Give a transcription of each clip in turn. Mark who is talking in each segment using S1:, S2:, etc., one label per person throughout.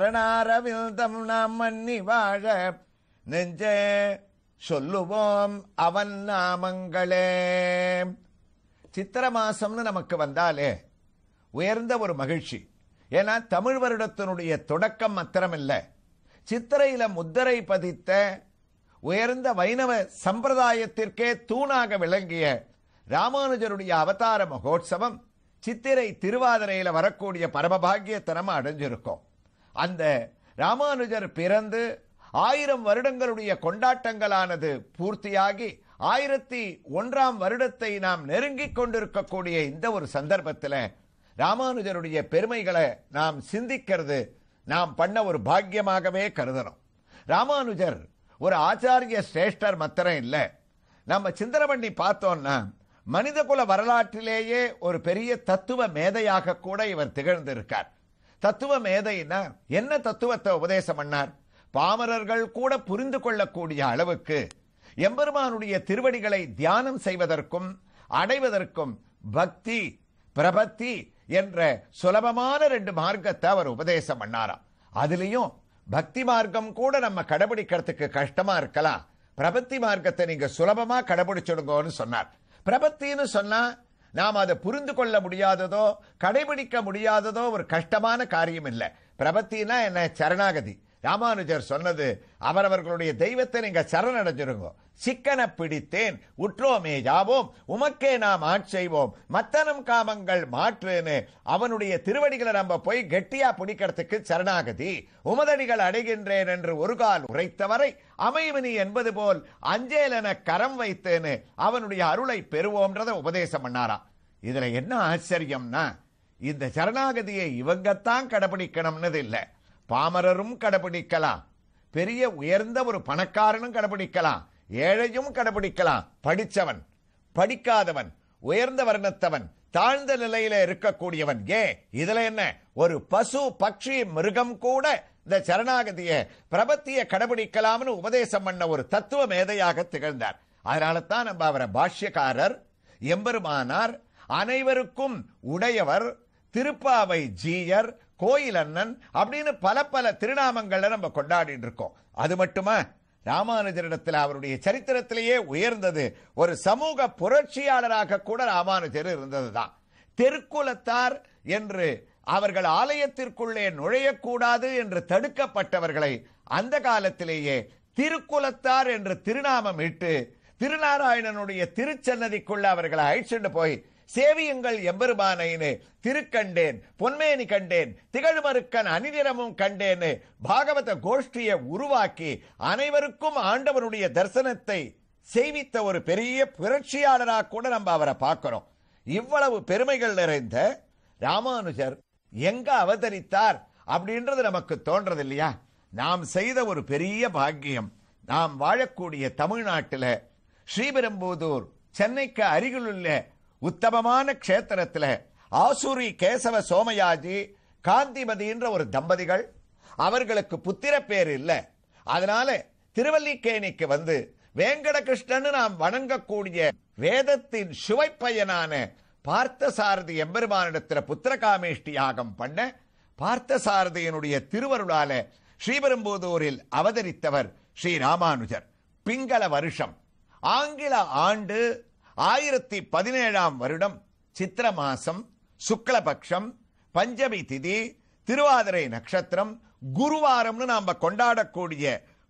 S1: பிரணாரவில் தம் நாம் மன்னி வாழ நெஞ்சே சொல்லுவோம் அவன் நாமங்களே சித்திர மாசம்னு நமக்கு வந்தாலே உயர்ந்த ஒரு மகிழ்ச்சி ஏன்னா தமிழ் வருடத்தினுடைய தொடக்கம் மாத்திரமில்லை சித்திரையில முத்திரை பதித்த உயர்ந்த வைணவ சம்பிரதாயத்திற்கே தூணாக விளங்கிய ராமானுஜருடைய அவதார மகோத்சவம் சித்திரை திருவாதிரையில வரக்கூடிய பரமபாகியத்தனமாக அடைஞ்சிருக்கோம் அந்த ராமானுஜர் பிறந்து ஆயிரம் வருடங்களுடைய கொண்டாட்டங்களானது பூர்த்தியாகி ஆயிரத்தி ஒன்றாம் வருடத்தை நாம் நெருங்கிக் கொண்டிருக்கக்கூடிய இந்த ஒரு சந்தர்ப்பத்தில் ராமானுஜருடைய பெருமைகளை நாம் சிந்திக்கிறது நாம் பண்ண ஒரு பாக்கியமாகவே கருதணும் ராமானுஜர் ஒரு ஆச்சாரிய சிரேஷ்டர் மாத்திரம் இல்லை நம்ம சிந்தனை பண்ணி பார்த்தோம்னா மனிதகுல வரலாற்றிலேயே ஒரு பெரிய தத்துவ மேதையாக கூட இவர் திகழ்ந்திருக்கார் தத்துவ மேதைனா என்ன தத்துவத்தை உபதேசம் பண்ணார் பாமரர்கள் கூட புரிந்து கொள்ளக்கூடிய அளவுக்கு எம்பெருமானுடைய திருவடிகளை தியானம் செய்வதற்கும் அடைவதற்கும் பக்தி பிரபத்தி என்ற சுலபமான ரெண்டு மார்க்கத்தை அவர் உபதேசம் பண்ணாராம் அதுலேயும் பக்தி மார்க்கம் கூட நம்ம கடைபிடிக்கிறதுக்கு கஷ்டமா இருக்கலாம் பிரபத்தி மார்க்கத்தை நீங்க சுலபமா கடைபிடிச்சிடுங்கன்னு சொன்னார் பிரபத்தின்னு சொன்னா நாம் அதை புரிந்து கொள்ள முடியாததோ கடைபிடிக்க முடியாததோ ஒரு கஷ்டமான காரியம் இல்லை பிரபத்தினா என்ன சரணாகதி ராமானுஜர் சொன்னது அவரவர்களுடைய தெய்வத்தை நீங்க சரணடைஞ்சிருங்க சிக்கன பிடித்தேன் உற்றோமே ஜாவோம் உமக்கே நாம் ஆட்செய்வோம் மத்தனம் காமங்கள் மாற்றுன்னு அவனுடைய திருவடிகளை நம்ம போய் கெட்டியா பிடிக்கிறதுக்கு சரணாகதி உமதடிகள் அடைகின்றேன் என்று ஒரு கால் உரைத்தவரை அமைவினி என்பது போல் அஞ்சேலன கரம் வைத்தேன்னு அவனுடைய அருளை பெறுவோம்ன்றத உபதேசம் பண்ணாரா இதுல என்ன ஆச்சரியம்னா இந்த சரணாகதியை இவங்கத்தான் கடைபிடிக்கணும்னு இல்லை பாமரரும் கடைபிடிக்கலாம் பெரிய உயர்ந்த ஒரு பணக்காரனும் கடைபிடிக்கலாம் ஏழையும் கடைபிடிக்கலாம் படித்தவன் படிக்காதவன் உயர்ந்த வர்ணத்தவன் தாழ்ந்த நிலையில இருக்கக்கூடியவன் ஏ இதுல என்ன ஒரு பசு பக்ஷி மிருகம் கூட இந்த சரணாகதிய பிரபத்திய கடைபிடிக்கலாம்னு உபதேசம் பண்ண ஒரு தத்துவ மேதையாக திகழ்ந்தார் அதனால தான் நம்ம அவரை பாஷ்யக்காரர் எம்பெருமானார் அனைவருக்கும் உடையவர் திருப்பாவை ஜீயர் கோயில் அண்ணன் அப்படின்னு பல பல திருநாமங்களை நம்ம கொண்டாடிட்டு இருக்கோம் அது மட்டுமா ராமானுஜரிடத்தில் அவருடைய சரித்திரத்திலேயே உயர்ந்தது ஒரு சமூக புரட்சியாளராக கூட ராமானுஜர் இருந்தது தான் தெற்குலத்தார் என்று அவர்கள் ஆலயத்திற்குள்ளே நுழையக்கூடாது என்று தடுக்கப்பட்டவர்களை அந்த காலத்திலேயே திருக்குலத்தார் என்று திருநாமம் இட்டு திருநாராயணனுடைய திருச்சன்னதிக்குள்ள அவர்களை அழைச்சிட்டு போய் சேவியுங்கள் எம்பெருமானைனு திருக்கண்டேன் பொன்மேனி கண்டேன் திகழ்மறுக்கன் அணிதிரமும் கண்டேனு பாகவத கோஷ்டியை உருவாக்கி அனைவருக்கும் ஆண்டவருடைய தரிசனத்தை செய்வித்த ஒரு பெரிய புரட்சியாளராக கூட நம்ம அவரை பார்க்கிறோம் இவ்வளவு பெருமைகள் நிறைந்த ராமானுஜர் எங்க அவதரித்தார் அப்படின்றது நமக்கு தோன்றது இல்லையா நாம் செய்த ஒரு பெரிய பாக்கியம் நாம் வாழக்கூடிய தமிழ்நாட்டில் ஸ்ரீபெரும்புதூர் சென்னைக்கு அருகிலுள்ள உத்தமமான கஷேத்திரத்தில் ஆசூரி கேசவ சோமயாஜி காந்திமதி என்ற ஒரு தம்பதிகள் அவர்களுக்கு புத்திர பேர் இல்லை அதனால திருவல்லிக்கேணிக்கு வந்து வேங்கடகிருஷ்ணன் நாம் வணங்கக்கூடிய வேதத்தின் சுவைப்பையனான பார்த்தசாரதி எம்பெருமானிடத்தில் புத்திரகாமேஷ்டி யாகம் பண்ண பார்த்தசாரதியினுடைய திருவருளால ஸ்ரீபெரும்போதூரில் அவதரித்தவர் ஸ்ரீ ராமானுஜர் பிங்கள வருஷம் ஆங்கில ஆண்டு ஆயிரத்தி பதினேழாம் வருடம் சித்திர மாசம் சுக்லபக்ஷம் பஞ்சமி திதி திருவாதிரை நட்சத்திரம் குருவாரம்னு நாம கொண்டாடக்கூடிய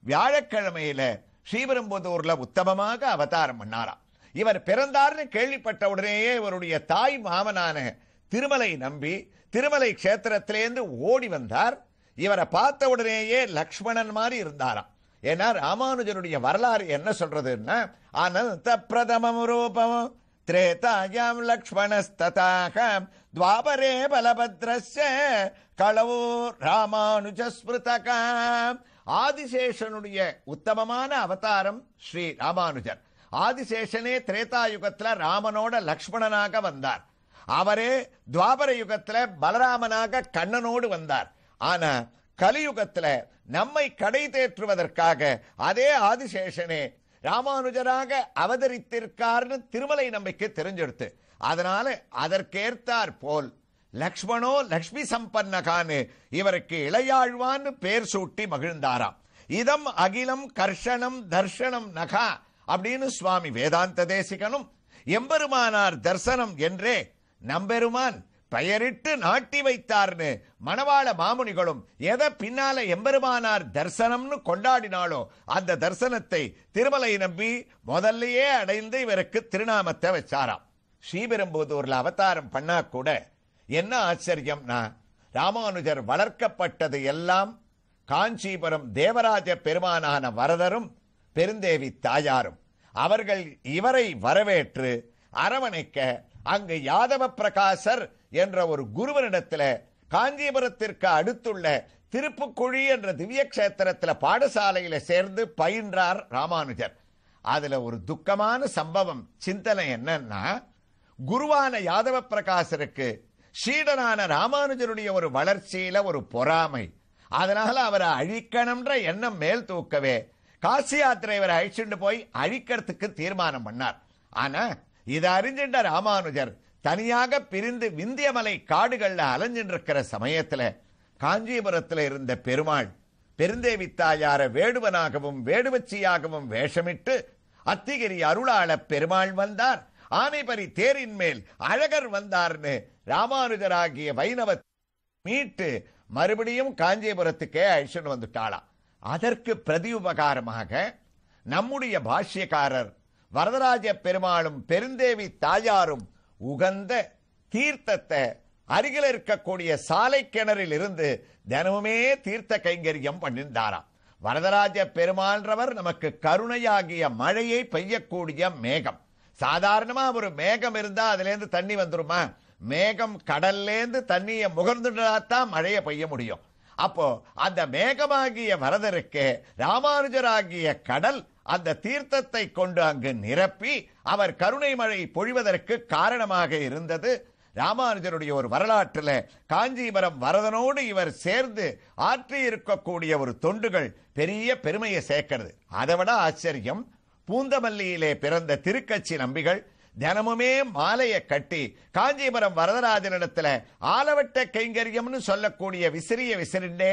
S1: வியாழக்கிழமையில ஸ்ரீபெரும்புதூர்ல உத்தமமாக அவதாரம் பண்ணாராம் இவர் பிறந்தார்னு கேள்விப்பட்ட உடனேயே இவருடைய தாய் மாமனான திருமலை நம்பி திருமலை கஷேத்திரத்திலேருந்து ஓடி வந்தார் இவரை பார்த்த உடனேயே லக்ஷ்மணன் மாதிரி இருந்தாராம் ஏன்னா ராமானுஜனுடைய வரலாறு என்ன சொல்றதுன்னா அனந்த பிரதமம் ரூபம் திரேதாயாம் லக்ஷ்மணஸ்ததாக துவாபரே பலபத்ரஸ்ய ராமானுஜ ராமானுஜஸ்மிருதகாம் ஆதிசேஷனுடைய உத்தமமான அவதாரம் ஸ்ரீ ராமானுஜர் ஆதிசேஷனே திரேதா யுகத்துல ராமனோட லக்ஷ்மணனாக வந்தார் அவரே துவாபர யுகத்துல பலராமனாக கண்ணனோடு வந்தார் ஆனா கலியுகத்துல நம்மை கடை தேற்றுவதற்காக அதே ஆதிசேஷனே ராமானுஜராக அவதரித்திருக்கார்னு திருமலை நம்பிக்கை தெரிஞ்செடுத்து அதனால அதற்கேற்றார் போல் லக்ஷ்மணோ லக்ஷ்மி சம்பன்னகான்னு இவருக்கு இளையாழ்வான்னு பேர் சூட்டி மகிழ்ந்தாராம் இதம் அகிலம் கர்ஷனம் தர்ஷனம் நகா அப்படின்னு சுவாமி வேதாந்த தேசிகனும் எம்பெருமானார் தர்சனம் என்றே நம்பெருமான் பெயரிட்டு நாட்டி வைத்தார்னு மணவாள மாமுனிகளும் எதை பின்னால எம்பெருமானார் தரிசனம்னு கொண்டாடினாலோ அந்த தரிசனத்தை திருமலை நம்பி முதல்லயே அடைந்து இவருக்கு திருநாமத்தை வச்சாராம் ஸ்ரீபெரும்புதூர்ல அவதாரம் பண்ணா கூட என்ன ஆச்சரியம்னா ராமானுஜர் வளர்க்கப்பட்டது எல்லாம் காஞ்சிபுரம் தேவராஜ பெருமானான வரதரும் பெருந்தேவி தாயாரும் அவர்கள் இவரை வரவேற்று அரவணைக்க அங்கு யாதவ பிரகாசர் என்ற ஒரு குருவனிடத்தில் காஞ்சிபுரத்திற்கு அடுத்துள்ள திருப்புக்குழி என்ற திவ்ய கஷேத்திரத்தில் பாடசாலையில சேர்ந்து பயின்றார் ராமானுஜர் அதுல ஒரு துக்கமான சம்பவம் சிந்தனை என்னன்னா குருவான யாதவ பிரகாசருக்கு ஷீடனான ராமானுஜருடைய ஒரு வளர்ச்சியில ஒரு பொறாமை அதனால அவரை அழிக்கணும்ன்ற எண்ணம் மேல் தூக்கவே காசி யாத்திரை இவரை அழிச்சுட்டு போய் அழிக்கிறதுக்கு தீர்மானம் பண்ணார் ஆனா இதை அறிஞ்சின்ற ராமானுஜர் தனியாக பிரிந்து விந்தியமலை காடுகளில் அலைஞ்சின்றிருக்கிற சமயத்தில் காஞ்சிபுரத்தில் இருந்த பெருமாள் பெருந்தேவி தாயார வேடுவனாகவும் வேடுவச்சியாகவும் வேஷமிட்டு அத்திகிரி அருளாள பெருமாள் வந்தார் ஆனைபரி தேரின் மேல் அழகர் வந்தார்னு ராமானுஜராகிய வைணவ மீட்டு மறுபடியும் காஞ்சிபுரத்துக்கே அழிச்சுன்னு வந்துட்டாளாம் அதற்கு பிரதி உபகாரமாக நம்முடைய பாஷ்யக்காரர் வரதராஜ பெருமாளும் பெருந்தேவி தாயாரும் உகந்த தீர்த்தத்தை அருகில் இருக்கக்கூடிய சாலை கிணறில் இருந்து தினமுமே தீர்த்த கைங்கரியம் பண்ணியிருந்தாராம் வரதராஜ பெருமான்றவர் நமக்கு கருணையாகிய மழையை பெய்யக்கூடிய மேகம் சாதாரணமா ஒரு மேகம் இருந்தா அதுலேருந்து தண்ணி வந்துருமா மேகம் கடல்லேருந்து தண்ணியை முகர்ந்துடாதான் மழையை பெய்ய முடியும் அப்போ அந்த மேகமாகிய வரதருக்கு ராமானுஜராகிய கடல் அந்த தீர்த்தத்தை கொண்டு அங்கு நிரப்பி அவர் கருணை மழை பொழிவதற்கு காரணமாக இருந்தது ராமானுஜருடைய ஒரு வரலாற்றில் காஞ்சிபுரம் வரதனோடு இவர் சேர்ந்து ஆற்றி இருக்கக்கூடிய ஒரு தொண்டுகள் பெரிய பெருமையை சேர்க்கிறது அதை விட ஆச்சரியம் பூந்தமல்லியிலே பிறந்த திருக்கட்சி நம்பிகள் தினமுமே மாலையை கட்டி காஞ்சிபுரம் வரதராஜனிடத்தில் ஆலவட்ட கைங்கரியம்னு சொல்லக்கூடிய விசிறிய விசிறிண்டே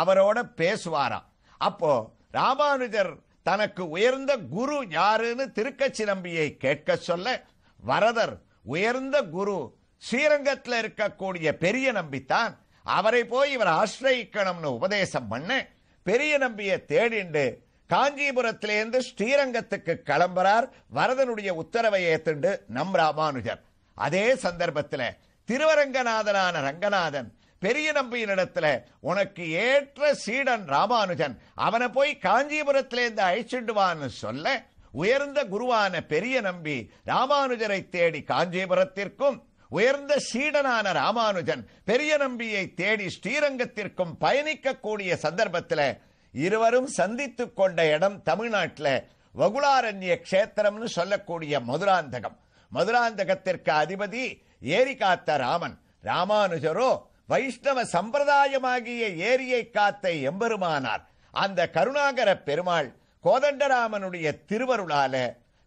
S1: அவரோட பேசுவாராம் அப்போ ராமானுஜர் தனக்கு உயர்ந்த குரு யாருன்னு திருக்கச்சி நம்பியை கேட்க சொல்ல வரதர் உயர்ந்த குரு ஸ்ரீரங்கத்தில் இருக்கக்கூடிய பெரிய நம்பித்தான் அவரை போய் இவர் ஆசிரயிக்கணும்னு உபதேசம் பண்ண பெரிய நம்பியை தேடிண்டு காஞ்சிபுரத்திலேருந்து ஸ்ரீரங்கத்துக்கு கிளம்புறார் வரதனுடைய உத்தரவை ஏத்துண்டு நம் ராமானுஜர் அதே சந்தர்ப்பத்தில் திருவரங்கநாதனான ரங்கநாதன் பெரிய நம்பியினிடத்துல உனக்கு ஏற்ற சீடன் ராமானுஜன் அவனை போய் இருந்து அழைச்சிடுவான்னு சொல்ல உயர்ந்த குருவான பெரிய நம்பி ராமானுஜரை தேடி காஞ்சிபுரத்திற்கும் உயர்ந்த சீடனான ராமானுஜன் பெரிய நம்பியை தேடி ஸ்ரீரங்கத்திற்கும் பயணிக்கக்கூடிய சந்தர்ப்பத்தில் இருவரும் சந்தித்துக் கொண்ட இடம் தமிழ்நாட்டில் வகுளாரண்ய கஷேத்திரம்னு சொல்லக்கூடிய மதுராந்தகம் மதுராந்தகத்திற்கு அதிபதி ஏரிகாத்த ராமன் ராமானுஜரோ வைஷ்ணவ சம்பிரதாயமாகிய ஏரியை காத்த எம்பெருமானார் அந்த கருணாகர பெருமாள் கோதண்டராமனுடைய திருவருளால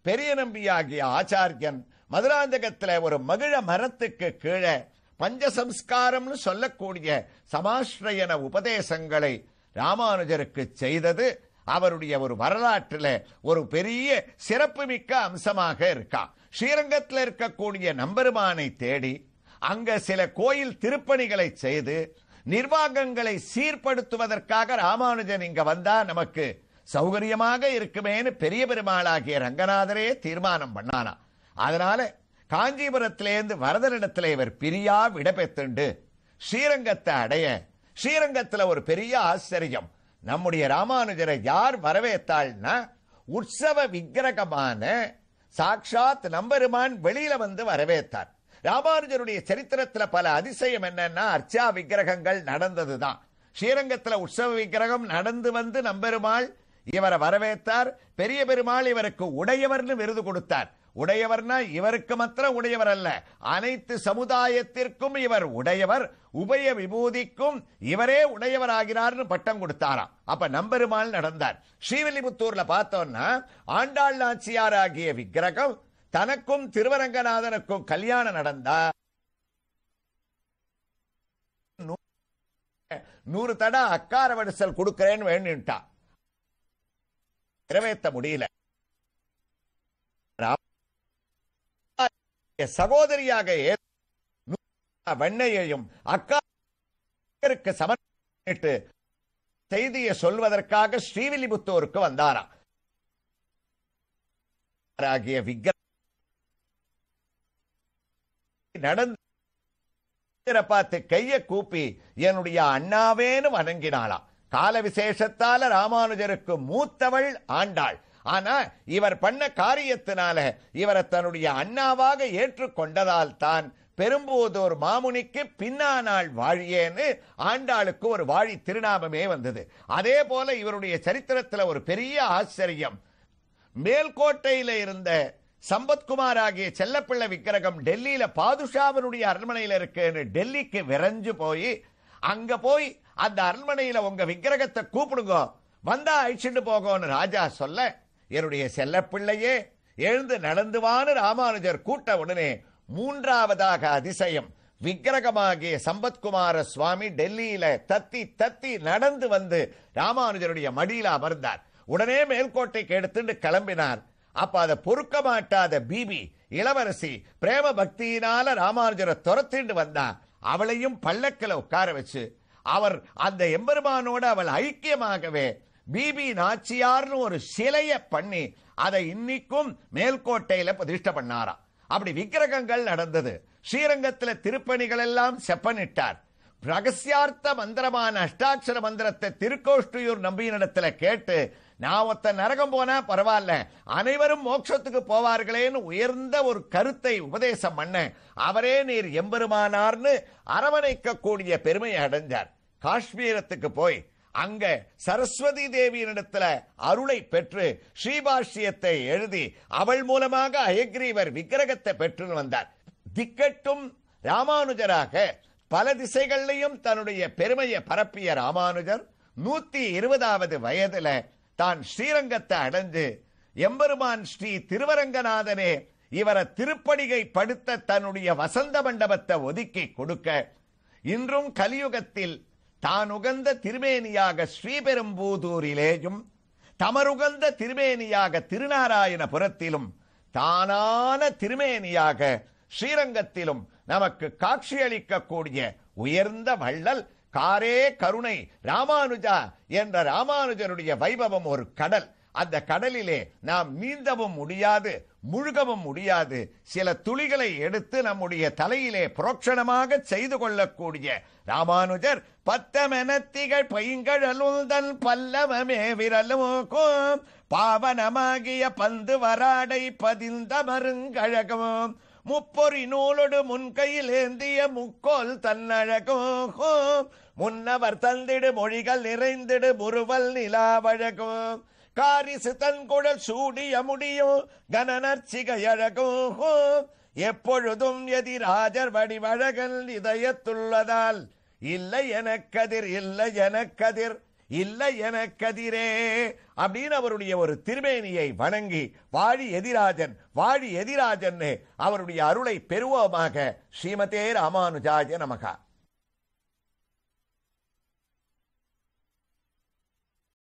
S1: பெரிய நம்பியாகிய ஆச்சாரியன் மதுராந்தகத்தில் ஒரு மகிழ மரத்துக்கு கீழே பஞ்சசம்ஸ்காரம்னு சொல்லக்கூடிய சமாஸ்ரயன உபதேசங்களை ராமானுஜருக்கு செய்தது அவருடைய ஒரு வரலாற்றில் ஒரு பெரிய சிறப்புமிக்க அம்சமாக இருக்கா ஸ்ரீரங்கத்தில் இருக்கக்கூடிய நம்பெருமானை தேடி அங்க சில கோயில் திருப்பணிகளை செய்து நிர்வாகங்களை சீர்படுத்துவதற்காக ராமானுஜன் இங்க வந்தா நமக்கு சௌகரியமாக இருக்குமேனு பெரிய பெருமாளாகிய ரங்கநாதரே தீர்மானம் பண்ணானா அதனால காஞ்சிபுரத்திலேருந்து வரதனிடத்தில் இவர் பிரியா விடப்பெற்று ஸ்ரீரங்கத்தை அடைய ஸ்ரீரங்கத்தில் ஒரு பெரிய ஆச்சரியம் நம்முடைய ராமானுஜரை யார் வரவேற்றாள்னா உற்சவ விக்கிரகமான சாட்சாத் நம்பெருமான் வெளியில வந்து வரவேற்றார் ராமானுஜருடைய சரித்திரத்தில் பல அதிசயம் என்னன்னா அர்ச்சா விக்கிரகங்கள் நடந்தது தான் ஸ்ரீரங்கத்தில் உற்சவ விக்கிரகம் நடந்து வந்து நம்பெருமாள் இவரை வரவேற்றார் பெரிய பெருமாள் இவருக்கு உடையவர்னு விருது கொடுத்தார் உடையவர்னா இவருக்கு மாத்திரம் உடையவர் அல்ல அனைத்து சமுதாயத்திற்கும் இவர் உடையவர் உபய விபூதிக்கும் இவரே உடையவராகிறார்னு பட்டம் கொடுத்தாராம் அப்ப நம்பெருமாள் நடந்தார் ஸ்ரீவில்லிபுத்தூர்ல பார்த்தோம்னா ஆண்டாள் நாச்சியார் ஆகிய விக்கிரகம் தனக்கும் திருவரங்கநாதனுக்கும் கல்யாணம் நடந்தா நூறு தட அக்கார வடிசல் கொடுக்கிறேன்னு வேணுட்டா நிறைவேற்ற முடியல சகோதரியாக வெண்ணையையும் அக்காருக்கு சமர்ப்பிட்டு செய்தியை சொல்வதற்காக ஸ்ரீவில்லிபுத்தூருக்கு வந்தாராம் ஆகிய விக்கிர நடந்து பார்த்து கைய கூப்பி என்னுடைய அண்ணாவேனு வணங்கினாளா கால விசேஷத்தால ராமானுஜருக்கு மூத்தவள் ஆண்டாள் ஆனா இவர் பண்ண காரியத்தினால இவரை தன்னுடைய அண்ணாவாக ஏற்றுக்கொண்டதால் தான் பெரும்போதோர் மாமுனிக்கு பின்னானாள் வாழியேன்னு ஆண்டாளுக்கு ஒரு வாழி திருநாமமே வந்தது அதே போல இவருடைய சரித்திரத்தில் ஒரு பெரிய ஆச்சரியம் மேல்கோட்டையில இருந்த சம்பத்குமார் ஆகிய செல்லப்பிள்ளை விக்கிரகம் டெல்லியில பாதுஷாவனுடைய அரண்மனையில் இருக்குன்னு டெல்லிக்கு விரைஞ்சு போய் அங்க போய் அந்த அரண்மனையில உங்க விக்கிரகத்தை கூப்பிடுங்க வந்தா அழிச்சுட்டு போகும்னு ராஜா சொல்ல என்னுடைய செல்லப்பிள்ளையே எழுந்து நடந்துவான்னு ராமானுஜர் கூட்ட உடனே மூன்றாவதாக அதிசயம் விக்கிரகமாகிய சம்பத்குமார சுவாமி டெல்லியில தத்தி தத்தி நடந்து வந்து ராமானுஜருடைய மடியில அமர்ந்தார் உடனே மேல்கோட்டைக்கு எடுத்துட்டு கிளம்பினார் அப்ப அதை பொறுக்க மாட்டாத பிபி இளவரசி பிரேம பக்தியினால ராமானுஜரை துரத்திட்டு வந்தா அவளையும் பல்லக்கில் உட்கார வச்சு அவர் அந்த எம்பெருமானோட அவள் ஐக்கியமாகவே பிபி நாச்சியார்னு ஒரு சிலைய பண்ணி அதை இன்னைக்கும் மேல்கோட்டையில பிரதிஷ்ட பண்ணாராம் அப்படி விக்கிரகங்கள் நடந்தது ஸ்ரீரங்கத்துல திருப்பணிகள் எல்லாம் செப்பனிட்டார் ரகசியார்த்த மந்திரமான அஷ்டாட்சர மந்திரத்தை திருக்கோஷ்டியூர் நம்பியினிடத்துல கேட்டு நான் ஒத்த நரகம் போனா பரவாயில்ல அனைவரும் மோட்சத்துக்கு போவார்களேன்னு உயர்ந்த ஒரு கருத்தை உபதேசம் பண்ண அவரே நீர் எம்பெருமானார்னு அரவணைக்கக்கூடிய பெருமையை அடைஞ்சார் காஷ்மீரத்துக்கு போய் அங்க சரஸ்வதி தேவியினிடத்துல அருளை பெற்று ஸ்ரீபாஷ்யத்தை எழுதி அவள் மூலமாக அயக்ரீவர் விக்கிரகத்தை பெற்று வந்தார் திக்கட்டும் ராமானுஜராக பல திசைகள்லையும் தன்னுடைய பெருமையை பரப்பிய ராமானுஜர் நூத்தி இருபதாவது வயதுல தான் ஸ்ரீரங்கத்தை அடைந்து எம்பெருமான் ஸ்ரீ திருவரங்கநாதனே இவர திருப்படிகை படுத்த தன்னுடைய வசந்த மண்டபத்தை ஒதுக்கி கொடுக்க இன்றும் கலியுகத்தில் தான் உகந்த திருமேனியாக ஸ்ரீபெரும்பூதூரிலேயும் தமருகந்த திருமேனியாக திருநாராயணபுரத்திலும் தானான திருமேனியாக ஸ்ரீரங்கத்திலும் நமக்கு காட்சியளிக்கக்கூடிய உயர்ந்த வள்ளல் காரே கருணை ராமானுஜா என்ற ராமானுஜனுடைய வைபவம் ஒரு கடல் அந்த கடலிலே நாம் நீந்தவும் முடியாது முழுகவும் முடியாது சில துளிகளை எடுத்து நம்முடைய தலையிலே புரோட்சணமாக செய்து கொள்ளக்கூடிய ராமானுஜர் பத்தமெனத்திகள் பைங்கழலும் தன் பல்லவமே விரலும் பாவனமாகிய பந்து வராடை பதிந்த மருங்கழகமும் முப்பொறி நூலொடு முன்கையில் ஏந்திய முக்கோல் தன்னழகும் முன்னவர் தந்திடு மொழிகள் நிறைந்திடு முருவல் நிலாவழகும் காரிசு தன்குழல் சூடிய முடியும் கனநர்ச்சிகையழகும் எப்பொழுதும் எதிராஜர் வடிவழகன் இதயத்துள்ளதால் இல்லை எனக்கதிர் இல்லை எனக்கதிர் இல்லை என கதிரே அப்படின்னு அவருடைய ஒரு திருமேனியை வணங்கி வாழி எதிராஜன் வாழி எதிராஜன் அவருடைய அருளை பெறுவோமாக ஸ்ரீமதே ராமானுஜாஜ நமகா